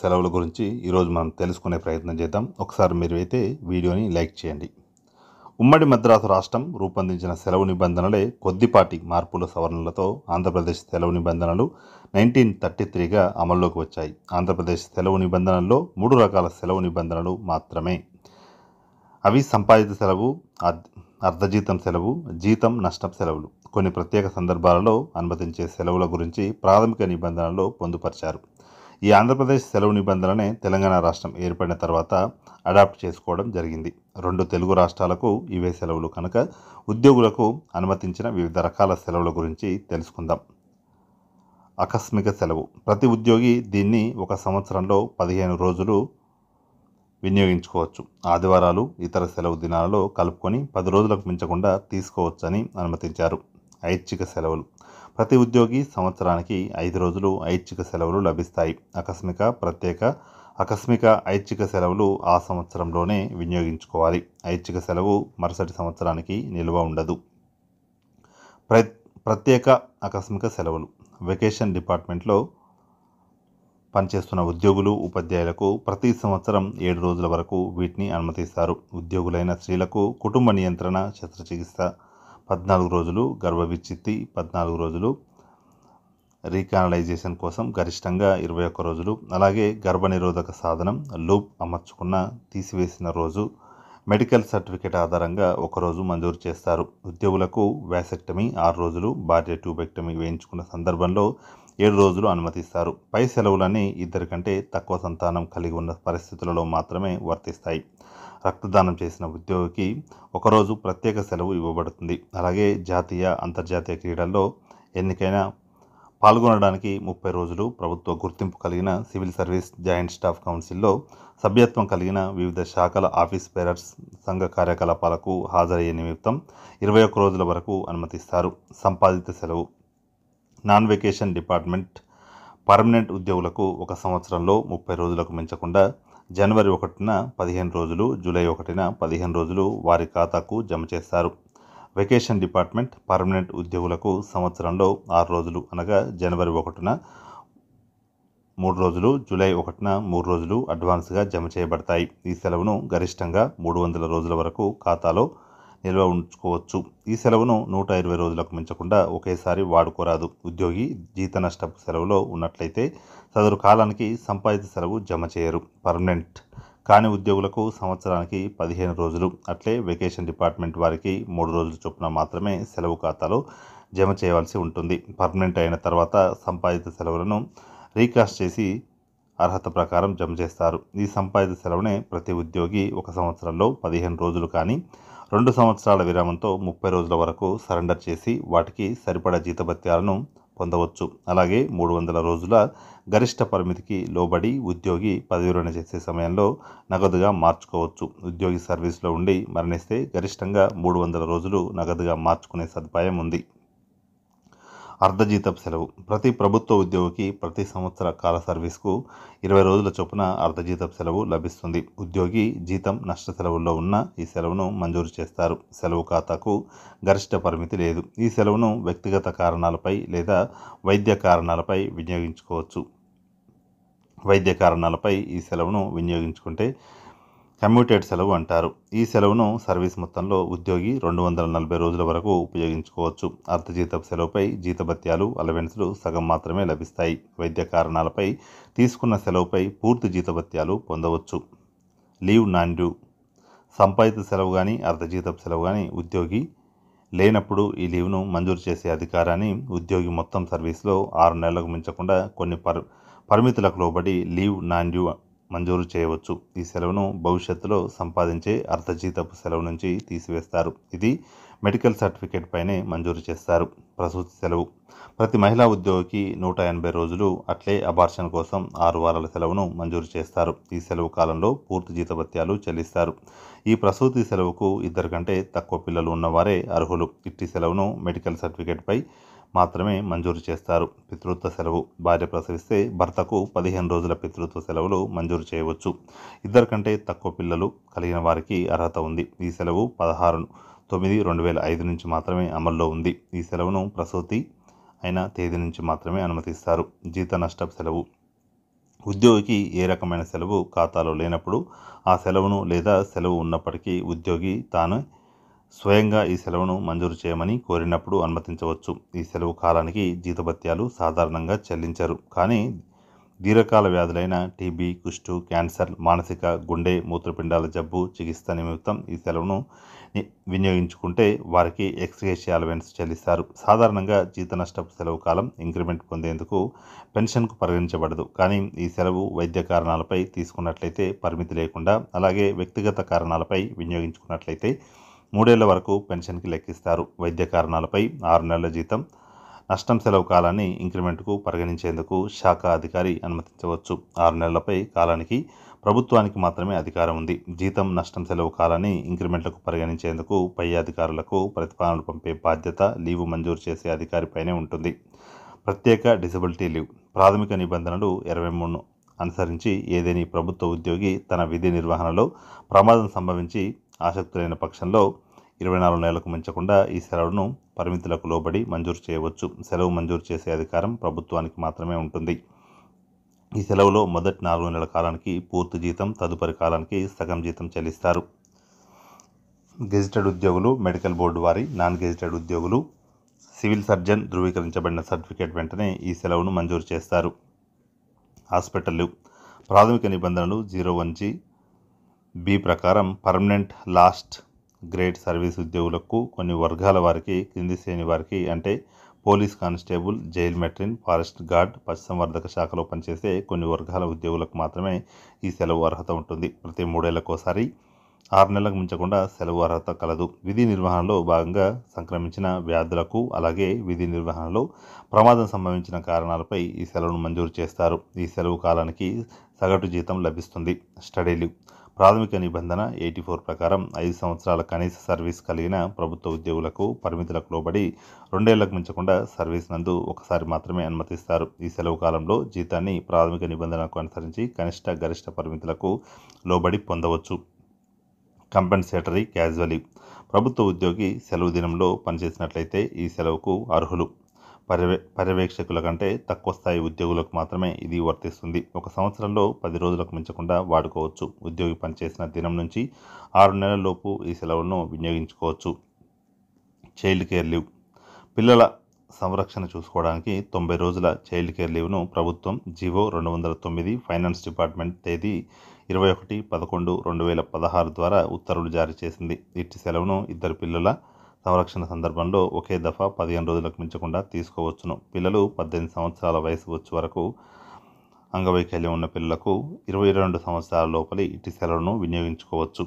సెలవుల గురించి ఈరోజు మనం తెలుసుకునే ప్రయత్నం చేద్దాం ఒకసారి మీరు అయితే వీడియోని లైక్ చేయండి ఉమ్మడి మద్రాసు రాష్ట్రం రూపొందించిన సెలవు నిబంధనలే కొద్దిపాటి మార్పుల సవరణలతో ఆంధ్రప్రదేశ్ సెలవు నిబంధనలు నైన్టీన్ థర్టీ త్రీగా అమల్లోకి వచ్చాయి ఆంధ్రప్రదేశ్ సెలవు నిబంధనల్లో మూడు రకాల సెలవు నిబంధనలు మాత్రమే అవి సంపాదిత సెలవు అర్ధజీతం సెలవు జీతం నష్టం సెలవులు కొన్ని ప్రత్యేక సందర్భాలలో అనుమతించే సెలవుల గురించి ప్రాథమిక నిబంధనల్లో పొందుపరిచారు ఈ ఆంధ్రప్రదేశ్ సెలవు నిబంధనలనే తెలంగాణ రాష్ట్రం ఏర్పడిన తర్వాత అడాప్ట్ చేసుకోవడం జరిగింది రెండు తెలుగు రాష్ట్రాలకు ఇవే సెలవులు కనుక ఉద్యోగులకు అనుమతించిన వివిధ రకాల సెలవుల గురించి తెలుసుకుందాం ఆకస్మిక సెలవు ప్రతి ఉద్యోగి దీన్ని ఒక సంవత్సరంలో పదిహేను రోజులు వినియోగించుకోవచ్చు ఆదివారాలు ఇతర సెలవు దినాలలో కలుపుకొని పది రోజులకు మించకుండా తీసుకోవచ్చని అనుమతించారు ఐచ్ఛిక సెలవులు ప్రతి ఉద్యోగి సంవత్సరానికి ఐదు రోజులు ఐచ్ఛిక సెలవులు లభిస్తాయి ఆకస్మిక ప్రత్యేక ఆకస్మిక ఐచ్ఛిక సెలవులు ఆ సంవత్సరంలోనే వినియోగించుకోవాలి ఐచ్ఛిక సెలవు మరుసటి సంవత్సరానికి నిల్వ ఉండదు ప్ర ప్రత్యేక ఆకస్మిక సెలవులు వెకేషన్ డిపార్ట్మెంట్లో పనిచేస్తున్న ఉద్యోగులు ఉపాధ్యాయులకు ప్రతి సంవత్సరం ఏడు రోజుల వరకు వీటిని అనుమతిస్తారు ఉద్యోగులైన స్త్రీలకు కుటుంబ నియంత్రణ శస్త్రచికిత్స పద్నాలుగు రోజులు గర్భవిచ్చితి పద్నాలుగు రోజులు రీకానలైజేషన్ కోసం గరిష్టంగా ఇరవై ఒక్క రోజులు అలాగే గర్భనిరోధక సాధనం లూప్ అమర్చుకున్న తీసివేసిన రోజు మెడికల్ సర్టిఫికేట్ ఆధారంగా ఒకరోజు మంజూరు చేస్తారు ఉద్యోగులకు వ్యాసెక్టమీ ఆరు రోజులు భార్య ట్యూబెక్టమీ వేయించుకున్న సందర్భంలో ఏడు రోజులు అనుమతిస్తారు పై సెలవులన్నీ ఇద్దరి కంటే తక్కువ సంతానం కలిగి ఉన్న పరిస్థితులలో మాత్రమే వర్తిస్తాయి రక్తదానం చేసిన ఉద్యోగికి ఒకరోజు ప్రత్యేక సెలవు ఇవ్వబడుతుంది అలాగే జాతీయ అంతర్జాతీయ క్రీడల్లో ఎన్నికైనా పాల్గొనడానికి ముప్పై రోజులు ప్రభుత్వ గుర్తింపు కలిగిన సివిల్ సర్వీస్ జాయింట్ స్టాఫ్ కౌన్సిల్లో సభ్యత్వం కలిగిన వివిధ శాఖల ఆఫీస్ బేరర్స్ సంఘ కార్యకలాపాలకు హాజరయ్యే నిమిత్తం ఇరవై ఒక్క రోజుల వరకు అనుమతిస్తారు సంపాదిత సెలవు నాన్ వెకేషన్ డిపార్ట్మెంట్ పర్మనెంట్ ఉద్యోగులకు ఒక సంవత్సరంలో ముప్పై రోజులకు మించకుండా జనవరి ఒకటిన పదిహేను రోజులు జూలై ఒకటిన పదిహేను రోజులు వారి ఖాతాకు జమ చేస్తారు వెకేషన్ డిపార్ట్మెంట్ పర్మనెంట్ ఉద్యోగులకు సంవత్సరంలో ఆరు రోజులు అనగా జనవరి ఒకటిన మూడు రోజులు జూలై ఒకటిన మూడు రోజులు అడ్వాన్స్గా జమ చేయబడతాయి ఈ సెలవును గరిష్టంగా మూడు వందల రోజుల వరకు ఖాతాలో నిల్వ ఉంచుకోవచ్చు ఈ సెలవును నూట ఇరవై రోజులకు మించకుండా ఒకేసారి వాడుకోరాదు ఉద్యోగి జీత నష్టపు సెలవులో ఉన్నట్లయితే సదరు కాలానికి సంపాదిత సెలవు జమ చేయరు పర్మనెంట్ కాని ఉద్యోగులకు సంవత్సరానికి పదిహేను రోజులు అట్లే వెకేషన్ డిపార్ట్మెంట్ వారికి మూడు రోజులు చొప్పున మాత్రమే సెలవు ఖాతాలో జమ చేయవలసి ఉంటుంది పర్మనెంట్ అయిన తర్వాత సంపాదిత సెలవులను రీకాస్ట్ చేసి అర్హత ప్రకారం జమ చేస్తారు ఈ సంపాదిత సెలవునే ప్రతి ఉద్యోగి ఒక సంవత్సరంలో పదిహేను రోజులు కానీ రెండు సంవత్సరాల విరామంతో ముప్పై రోజుల వరకు సరెండర్ చేసి వాటికి సరిపడా జీతభత్యాలను పొందవచ్చు అలాగే మూడు వందల రోజుల గరిష్ట పరిమితికి లోబడి ఉద్యోగి పదవిరణ చేసే సమయంలో నగదుగా మార్చుకోవచ్చు ఉద్యోగి సర్వీస్లో ఉండి మరణిస్తే గరిష్టంగా మూడు వందల రోజులు నగదుగా మార్చుకునే సదుపాయం ఉంది అర్ధజీతపు సెలవు ప్రతి ప్రభుత్వ ఉద్యోగికి ప్రతి సంవత్సర కాల సర్వీస్కు ఇరవై రోజుల చొప్పున అర్ధజీతపు సెలవు లభిస్తుంది ఉద్యోగి జీతం నష్ట సెలవుల్లో ఉన్న ఈ సెలవును మంజూరు చేస్తారు సెలవు ఖాతాకు గరిష్ట పరిమితి లేదు ఈ సెలవును వ్యక్తిగత కారణాలపై లేదా వైద్య కారణాలపై వినియోగించుకోవచ్చు వైద్య కారణాలపై ఈ సెలవును వినియోగించుకుంటే కమ్యూటేట్ సెలవు అంటారు ఈ సెలవును సర్వీస్ మొత్తంలో ఉద్యోగి రెండు వందల నలభై రోజుల వరకు ఉపయోగించుకోవచ్చు అర్ధజీతపు సెలవుపై జీతభత్యాలు అలవెన్స్లు సగం మాత్రమే లభిస్తాయి వైద్య కారణాలపై తీసుకున్న సెలవుపై పూర్తి జీతభత్యాలు పొందవచ్చు లీవ్ నాన్ డ్యూ సంపాదిత సెలవు కానీ అర్ధజీతపు సెలవు కానీ ఉద్యోగి లేనప్పుడు ఈ లీవ్ను మంజూరు చేసే అధికారాన్ని ఉద్యోగి మొత్తం సర్వీస్లో ఆరు నెలలకు మించకుండా కొన్ని పర్ పరిమితులకు లోబడి లీవ్ నాన్ డ్యూ మంజూరు చేయవచ్చు ఈ సెలవును భవిష్యత్తులో సంపాదించే అర్ధజీతపు సెలవు నుంచి తీసివేస్తారు ఇది మెడికల్ సర్టిఫికేట్ పైనే మంజూరు చేస్తారు ప్రసూతి సెలవు ప్రతి మహిళా ఉద్యోగికి నూట ఎనభై రోజులు అట్లే అబార్షన్ కోసం ఆరు వారాల సెలవును మంజూరు చేస్తారు ఈ సెలవు కాలంలో పూర్తి జీతభత్యాలు చెల్లిస్తారు ఈ ప్రసూతి సెలవుకు ఇద్దరు కంటే తక్కువ పిల్లలు ఉన్నవారే అర్హులు ఇట్టి సెలవును మెడికల్ సర్టిఫికేట్పై మాత్రమే మంజూరు చేస్తారు పితృత్వ సెలవు భార్య ప్రసవిస్తే భర్తకు పదిహేను రోజుల పితృత్వ సెలవులు మంజూరు చేయవచ్చు ఇద్దరికంటే కంటే తక్కువ పిల్లలు కలిగిన వారికి అర్హత ఉంది ఈ సెలవు పదహారు తొమ్మిది రెండు వేల ఐదు నుంచి మాత్రమే అమల్లో ఉంది ఈ సెలవును ప్రసూతి అయిన తేదీ నుంచి మాత్రమే అనుమతిస్తారు జీత నష్ట సెలవు ఉద్యోగికి ఏ రకమైన సెలవు ఖాతాలో లేనప్పుడు ఆ సెలవును లేదా సెలవు ఉన్నప్పటికీ ఉద్యోగి తాను స్వయంగా ఈ సెలవును మంజూరు చేయమని కోరినప్పుడు అనుమతించవచ్చు ఈ సెలవు కాలానికి జీతభత్యాలు సాధారణంగా చెల్లించరు కానీ దీర్ఘకాల వ్యాధులైన టీబీ కుష్టు క్యాన్సర్ మానసిక గుండె మూత్రపిండాల జబ్బు చికిత్స నిమిత్తం ఈ సెలవును వినియోగించుకుంటే వారికి ఎక్స్గ్రేషియా అలవెన్స్ చెల్లిస్తారు సాధారణంగా జీత నష్టపు సెలవు కాలం ఇంక్రిమెంట్ పొందేందుకు పెన్షన్కు పరిగణించబడదు కానీ ఈ సెలవు వైద్య కారణాలపై తీసుకున్నట్లయితే పరిమితి లేకుండా అలాగే వ్యక్తిగత కారణాలపై వినియోగించుకున్నట్లయితే మూడేళ్ల వరకు పెన్షన్కి లెక్కిస్తారు వైద్య కారణాలపై ఆరు నెలల జీతం నష్టం సెలవు కాలాన్ని ఇంక్రిమెంట్కు పరిగణించేందుకు శాఖ అధికారి అనుమతించవచ్చు ఆరు నెలలపై కాలానికి ప్రభుత్వానికి మాత్రమే అధికారం ఉంది జీతం నష్టం సెలవు కాలాన్ని ఇంక్రిమెంట్లకు పరిగణించేందుకు పై అధికారులకు ప్రతిపాదనలు పంపే బాధ్యత లీవు మంజూరు చేసే అధికారిపైనే ఉంటుంది ప్రత్యేక డిసబిలిటీ లీవ్ ప్రాథమిక నిబంధనలు ఇరవై మూడును అనుసరించి ఏదేని ప్రభుత్వ ఉద్యోగి తన విధి నిర్వహణలో ప్రమాదం సంభవించి ఆసక్తులైన పక్షంలో ఇరవై నాలుగు నెలలకు మించకుండా ఈ సెలవును పరిమితులకు లోబడి మంజూరు చేయవచ్చు సెలవు మంజూరు చేసే అధికారం ప్రభుత్వానికి మాత్రమే ఉంటుంది ఈ సెలవులో మొదటి నాలుగు నెలల కాలానికి పూర్తి జీతం తదుపరి కాలానికి సగం జీతం చెల్లిస్తారు గెజిటెడ్ ఉద్యోగులు మెడికల్ బోర్డు వారి నాన్ గెజిటెడ్ ఉద్యోగులు సివిల్ సర్జన్ ధృవీకరించబడిన సర్టిఫికేట్ వెంటనే ఈ సెలవును మంజూరు చేస్తారు హాస్పిటళ్ళు ప్రాథమిక నిబంధనలు జీరో వన్ జీ బి ప్రకారం పర్మనెంట్ లాస్ట్ గ్రేడ్ సర్వీస్ ఉద్యోగులకు కొన్ని వర్గాల వారికి కింది శ్రేణి వారికి అంటే police constable jail matron forest guard పశుసంవర్ధక శాఖలో పనిచేసే కొన్ని వర్గాల ఉద్యోగులకు మాత్రమే ఈ సెలవు అర్హత ఉంటుంది ప్రతి మూడేళ్లకోసారి ఆరు నెలలకు మించకుండా సెలవు అర్హత కలదు విధి నిర్వహణలో భాగంగా సంక్రమించిన వ్యాధులకు అలాగే విధి నిర్వహణలో ప్రమాదం సంభవించిన కారణాలపై ఈ సెలవును మంజూరు చేస్తారు ఈ సెలవు కాలానికి సగటు జీతం లభిస్తుంది స్టడీ లీవ్ ప్రాథమిక నిబంధన ఎయిటీ ఫోర్ ప్రకారం ఐదు సంవత్సరాల కనీస సర్వీస్ కలిగిన ప్రభుత్వ ఉద్యోగులకు పరిమితులకు లోబడి రెండేళ్లకు మించకుండా సర్వీస్ నందు ఒకసారి మాత్రమే అనుమతిస్తారు ఈ సెలవు కాలంలో జీతాన్ని ప్రాథమిక నిబంధనకు అనుసరించి కనిష్ట గరిష్ట పరిమితులకు లోబడి పొందవచ్చు కంపెన్సేటరీ క్యాజువలీ ప్రభుత్వ ఉద్యోగి సెలవు దినంలో పనిచేసినట్లయితే ఈ సెలవుకు అర్హులు పర్యవే పర్యవేక్షకుల కంటే తక్కువ స్థాయి ఉద్యోగులకు మాత్రమే ఇది వర్తిస్తుంది ఒక సంవత్సరంలో పది రోజులకు మించకుండా వాడుకోవచ్చు ఉద్యోగి పనిచేసిన దినం నుంచి ఆరు నెలలలోపు ఈ సెలవులను వినియోగించుకోవచ్చు చైల్డ్ కేర్ లీవ్ పిల్లల సంరక్షణ చూసుకోవడానికి తొంభై రోజుల చైల్డ్ కేర్ లీవ్ను ప్రభుత్వం జీవో రెండు వందల తొమ్మిది ఫైనాన్స్ డిపార్ట్మెంట్ తేదీ ఇరవై ఒకటి పదకొండు రెండు వేల పదహారు ద్వారా ఉత్తర్వులు జారీ చేసింది ఇట్టి సెలవును ఇద్దరు పిల్లల సంరక్షణ సందర్భంలో ఒకే దఫా పదిహేను రోజులకు మించకుండా తీసుకోవచ్చును పిల్లలు పద్దెనిమిది సంవత్సరాల వయసు వచ్చే వరకు అంగవైకల్యం ఉన్న పిల్లలకు ఇరవై రెండు సంవత్సరాల లోపలి ఇటు సెలవును వినియోగించుకోవచ్చు